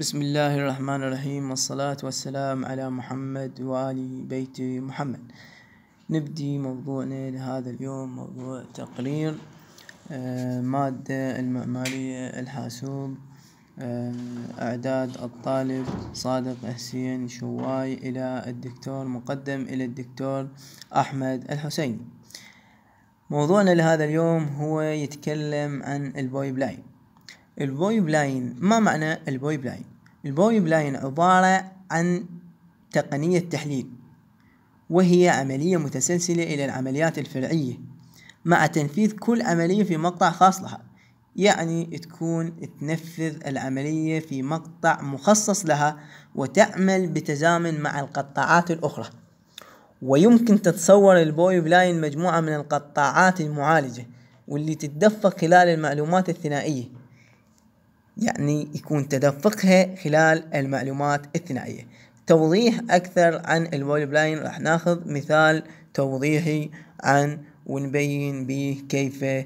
بسم الله الرحمن الرحيم والصلاة والسلام على محمد وآل بيت محمد نبدي موضوعنا لهذا اليوم موضوع تقرير مادة المعمارية الحاسوب أعداد الطالب صادق حسين شواي إلى الدكتور مقدم إلى الدكتور أحمد الحسيني موضوعنا لهذا اليوم هو يتكلم عن البويبلاين البوي بلاين ما معنى البوي بلاين البوي بلاين عبارة عن تقنية تحليل وهي عملية متسلسلة إلى العمليات الفرعية مع تنفيذ كل عملية في مقطع خاص لها يعني تكون تنفذ العملية في مقطع مخصص لها وتعمل بتزامن مع القطاعات الأخرى ويمكن تتصور البوي بلاين مجموعة من القطاعات المعالجة واللي تتدفق خلال المعلومات الثنائية يعني يكون تدفقها خلال المعلومات الثنائية توضيح أكثر عن البول لاين راح ناخذ مثال توضيحي عن ونبين به كيف آه،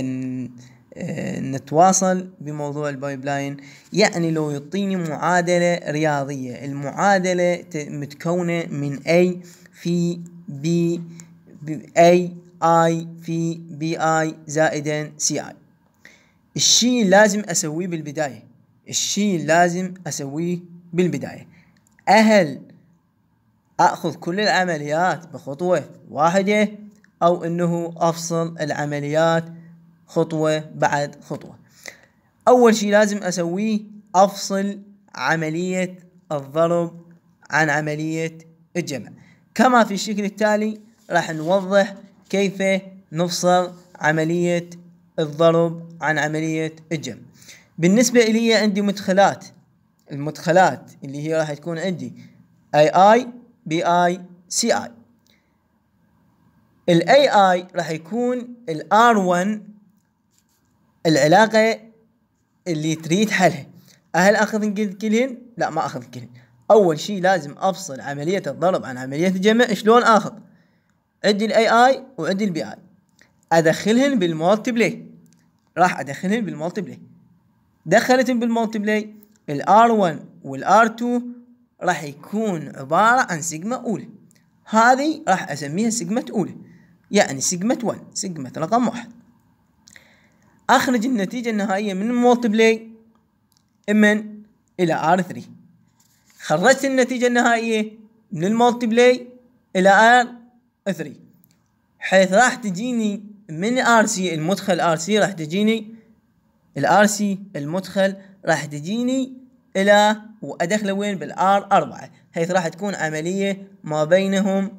أن آه، نتواصل بموضوع البايبلاين يعني لو يعطيني معادلة رياضية المعادلة متكونة من A في B, B A I في B I زائدا C I الشيء لازم اسويه بالبداية الشيء لازم اسويه بالبداية هل اخذ كل العمليات بخطوة واحدة او انه افصل العمليات خطوة بعد خطوة اول شيء لازم اسويه افصل عملية الضرب عن عملية الجمع كما في الشكل التالي راح نوضح كيف نفصل عملية الضرب عن عملية الجمع بالنسبة لي عندي مدخلات المدخلات اللي هي راح تكون عندي اي اي بي اي سي اي الاي اي راح يكون الار 1 العلاقة اللي تريد حلها هل اخذ كلهن؟ لا ما اخذ كلهن اول شيء لازم افصل عملية الضرب عن عملية الجمع شلون اخذ عندي الاي اي وعندي البي اي ادخلهن بالمولتي بلاي راح ادخلهم بالمالتي بلاي دخلتهم بالمالتي بلاي الار 1 والار 2 راح يكون عبارة عن سيجما أولى هذه راح أسميها سيجما أولى يعني سيجما 1 سيجما رقم واحد أخرج النتيجة النهائية من المولتي بلاي من إلى ار 3 خرجت النتيجة النهائية من المولتي بلاي إلى ار 3 حيث راح تجيني من ار سي المدخل ار سي راح تجيني الار سي المدخل راح تجيني الى وادخله وين بالار 4 حيث راح تكون عمليه ما بينهم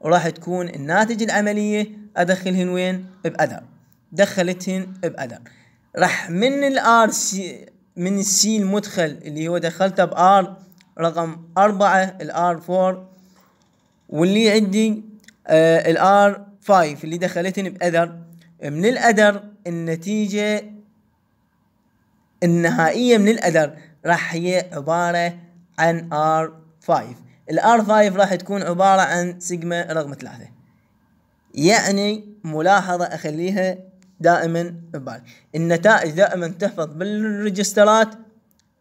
وراح تكون الناتج العمليه ادخلهن وين بادر دخلتهن بادر راح من الار سي من السي المدخل اللي هو دخلته بار رقم 4 الار 4 واللي عندي آه، الار فايف اللي دخلتني بأذر من الأذر النتيجة النهائية من الأذر راح هي عبارة عن R5 الار 5 راح تكون عبارة عن سيجما رقم ثلاثة يعني ملاحظة أخليها دائما ببالي النتائج دائما تحفظ بالريجسترات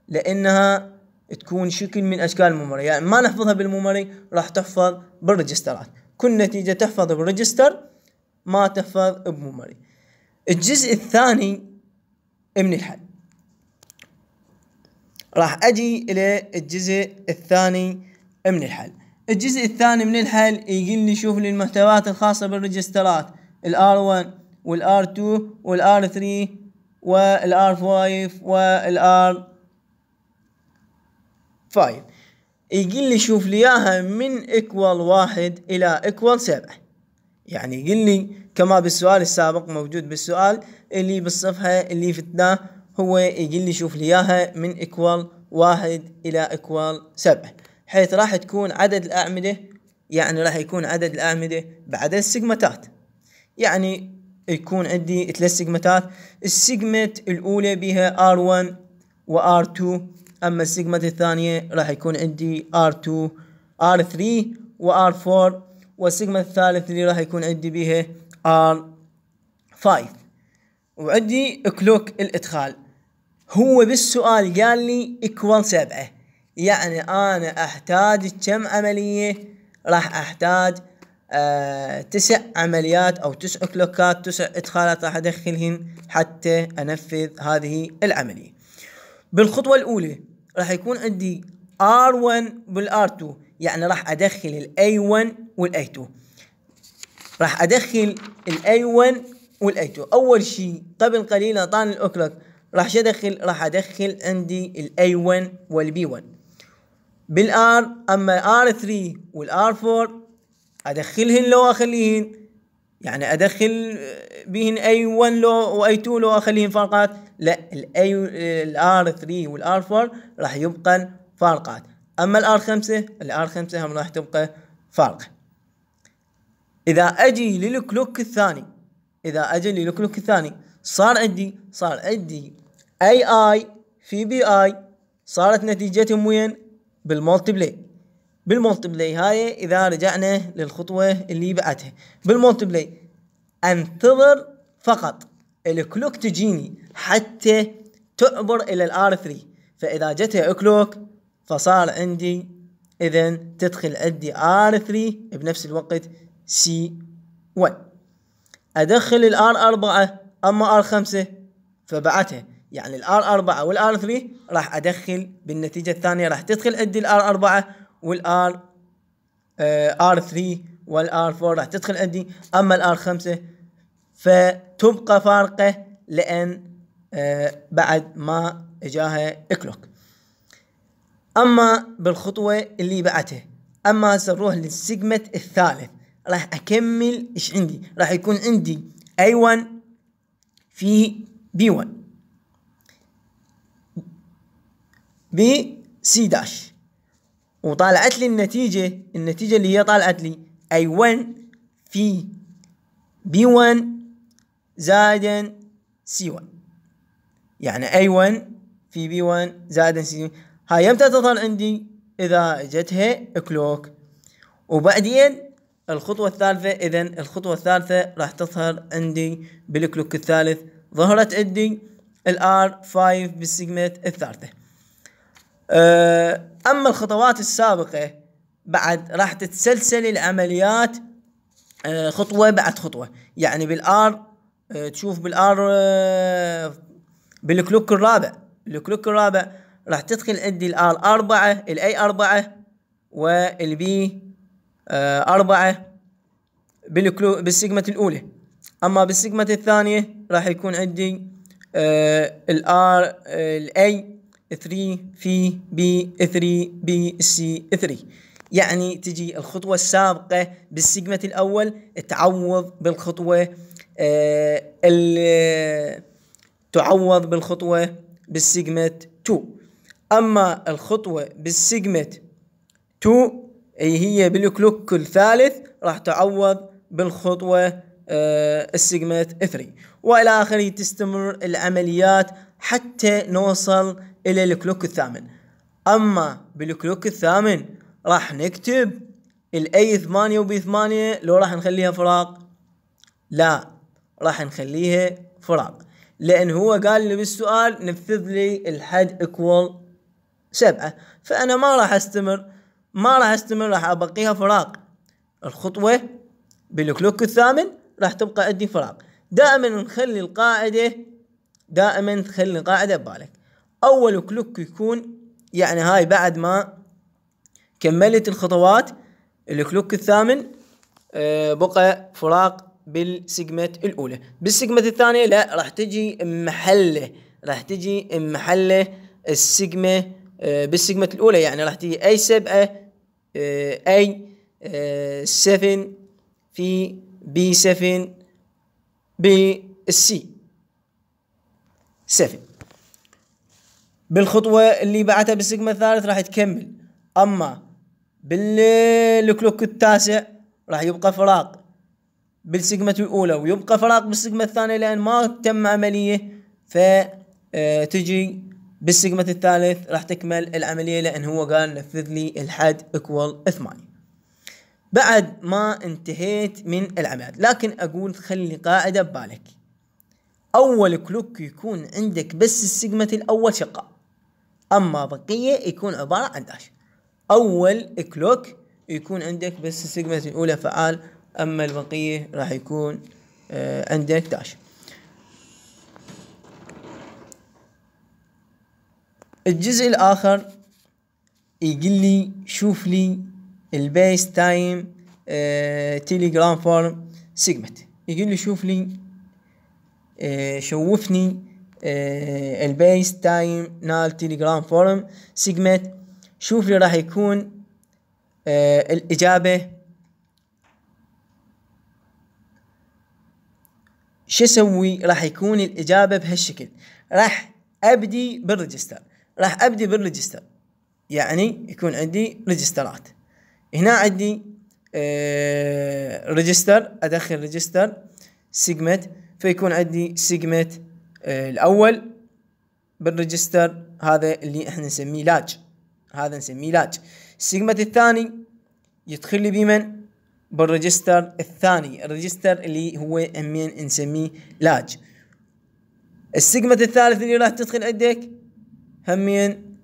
لأنها تكون شكل من أشكال الميموري يعني ما نحفظها بالميموري راح تحفظ بالريجسترات كل نتيجة تحفظ بريجستر ما تحفظ بميموري الجزء الثاني من الحل راح اجي الى الجزء الثاني من الحل الجزء الثاني من الحل يقول لي شوف لي المحتويات الخاصة بالريجسترات الار 1 والار 2 والار 3 والار 5 والار 5 يقول لي شوف لي اياها من ايكوال واحد الى ايكوال سبعة يعني يقول لي كما بالسؤال السابق موجود بالسؤال اللي بالصفحة اللي فتناه هو يقول لي شوف لي اياها من ايكوال واحد الى ايكوال سبعة حيث راح تكون عدد الاعمدة يعني راح يكون عدد الاعمدة بعدد السيجمتات يعني يكون عندي ثلاث سيجمتات السيجمت الاولى بها R1 و R2 اما السيجمات الثانية راح يكون عندي R2 R3 و R4 والسيجما الثالث اللي راح يكون عندي بيها R5 وعندي كلوك الادخال هو بالسؤال قال لي اكوال سبعة يعني انا احتاج كم عملية راح احتاج آه تسع عمليات او تسع كلوكات تسع ادخالات راح ادخلهن حتى انفذ هذه العملية بالخطوة الاولى راح يكون عندي R1 بالR2 يعني راح أدخل الـ a 1 والـ a 2 راح أدخل الـ a 1 والـ a 2 أول شيء قبل قليل أعطاني الأوكلوك راح أدخل راح أدخل عندي الـ a 1 والـ b 1 R اما أما 3 والـ r والR4 أدخلهن لو أخليهن يعني ادخل بهن اي 1 لو واي 2 لو اخليهم فارقات لا الاي الار 3 والار 4 راح يبقى فارقات اما الار 5 الار 5 هم راح تبقى فارقه اذا اجي للكلوك الثاني اذا اجي للكلوك الثاني صار عندي صار عندي اي اي في بي اي صارت نتيجتهم وين بالمولتي بلاي بالمولتي بلاي هاي اذا رجعنا للخطوه اللي بعدها بالمولتي بلاي انتظر فقط الكلوك تجيني حتى تعبر الى الار 3 فاذا جتها كلوك فصار عندي اذا تدخل عندي ار 3 بنفس الوقت سي 1 ادخل الار 4 اما ار 5 فبعتها يعني الار 4 والار 3 راح ادخل بالنتيجه الثانيه راح تدخل عندي الار 4 والار آه، ار 3 والار 4 راح تدخل عندي اما الار 5 فتبقى فارقه لان آه، بعد ما اجاها كلوك اما بالخطوه اللي بعدها اما هسه نروح للسيجمنت الثالث راح اكمل ايش عندي راح يكون عندي A1 في B1 بي سي داش وطالعت لي النتيجة النتيجة اللي هي طالعت لي اي 1 في بي 1 زائد سي 1 يعني اي 1 في بي 1 زائدا سي هاي متى تظهر عندي اذا اجتها كلوك وبعدين الخطوة الثالثة اذا الخطوة الثالثة راح تظهر عندي بالكلوك الثالث ظهرت عندي الار 5 بالسيجمنت الثالثة آه، أما الخطوات السابقة بعد راح تتسلسل العمليات آه، خطوة بعد خطوة يعني بالآر آه، تشوف بالآر بالكلوك الرابع الكلوك الرابع راح تدخل عندي الآر أربعة الأي أربعة والبي أربعة بالكلو بالسيجمة الأولى أما بالسيجمة الثانية راح يكون عندي الآر الأي 3 في بي 3 بي سي 3 يعني تجي الخطوة السابقة بالسيجمة الأول تعوض بالخطوة آه تعوض بالخطوة بالسيجمة 2 أما الخطوة بالسيجمة 2 هي بالكلوك الثالث راح تعوض بالخطوة آه، السيجمنت 3 والى اخره تستمر العمليات حتى نوصل الى الكلوك الثامن اما بالكلوك الثامن راح نكتب الاي 8 وبي 8 لو راح نخليها فراغ لا راح نخليها فراغ لان هو قال لي بالسؤال نفذ لي الحد ايكوال 7 فانا ما راح استمر ما راح استمر راح ابقيها فراغ الخطوة بالكلوك الثامن راح تبقى عندي فراغ دائما نخلي القاعدة دائما تخلي القاعدة ببالك أول كلوك يكون يعني هاي بعد ما كملت الخطوات الكلوك الثامن آه، بقى فراغ بالسيجمنت الأولى بالسيجمنت الثانية لا راح تجي محله راح تجي محله السيجما آه، بالسيجمنت الأولى يعني راح تجي أي سبعة أي آه، سفن في بي 7 بي سي 7 بالخطوة اللي بعتها بالسيجما الثالث راح تكمل أما بالكلوك التاسع راح يبقى فراغ بالسيجما الأولى ويبقى فراغ بالسيجما الثانية لأن ما تم عملية فتجي آه، بالسيجما الثالث راح تكمل العملية لأن هو قال نفذ لي الحد ايكوال 8 بعد ما انتهيت من العمليات لكن اقول خلي قاعده ببالك اول كلوك يكون عندك بس السيجمنت الاول شقه اما بقيه يكون عباره عن داش اول كلوك يكون عندك بس السيجمنت الاولى فعال اما البقيه راح يكون آه، عندك داش الجزء الاخر يقول لي شوف لي البيس تايم آه، تيليجرام فورم سيجمنت يقول لي شوف لي آه، شوفني آه، البيس تايم نال تيليجرام فورم سيجمنت شوف لي راح يكون الإجابة شو اسوي راح يكون الإجابة بهالشكل راح أبدي بالريجستر راح أبدي بالريجستر يعني يكون عندي ريجسترات هنا عندي آه ريجستر ادخل ريجستر سيجمنت فيكون عندي سيجمنت آه الاول بالريجستر هذا اللي احنا نسميه لاج هذا نسميه لاج السيجمنت الثاني يدخل لي بمن بالريجستر الثاني الريجستر اللي هو امين نسميه لاج السيجمنت الثالث اللي راح تدخل عندك همين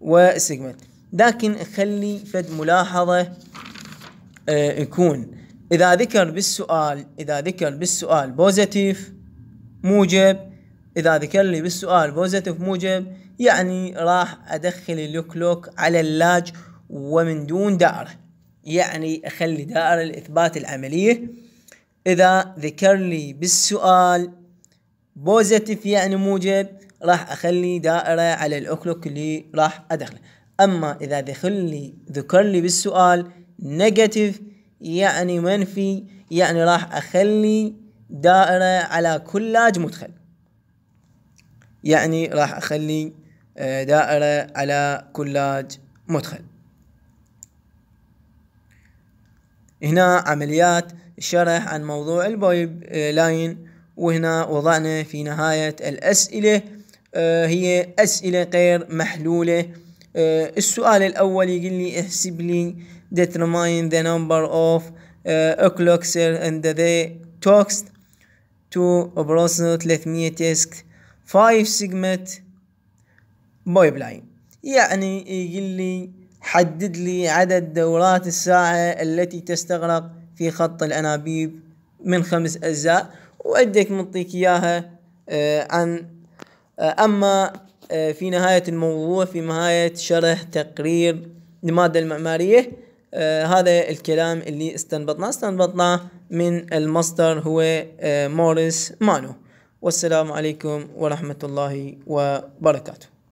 وسيجمنت لكن خلي فد ملاحظة آه يكون إذا ذكر بالسؤال إذا ذكر بالسؤال بوزيتيف موجب إذا ذكر لي بالسؤال بوزيتيف موجب يعني راح أدخل لوك على اللاج ومن دون دائرة يعني أخلي دائرة لإثبات العملية إذا ذكر لي بالسؤال بوزيتيف يعني موجب راح أخلي دائرة على الأوكلوك اللي راح أدخله أما إذا ذكر لي ذكر لي بالسؤال نيجاتيف يعني منفي يعني راح أخلي دائرة على كلاج مدخل يعني راح أخلي آه، دائرة على كلاج مدخل هنا عمليات شرح عن موضوع البايب لاين وهنا وضعنا في نهاية الأسئلة آه، هي أسئلة غير محلولة آه، السؤال الاول يقول لي احسب لي determine the number of آه، o'clock cell and the talks to approximately 300 task 5 segment pipeline يعني يقول لي حدد لي عدد دورات الساعة التي تستغرق في خط الأنابيب من خمس أجزاء وأديك منطيك إياها آه، عن أما آه، في نهاية الموضوع في نهاية شرح تقرير المادة المعمارية آه، هذا الكلام اللي استنبطناه استنبطناه من المصدر هو آه، موريس مانو والسلام عليكم ورحمة الله وبركاته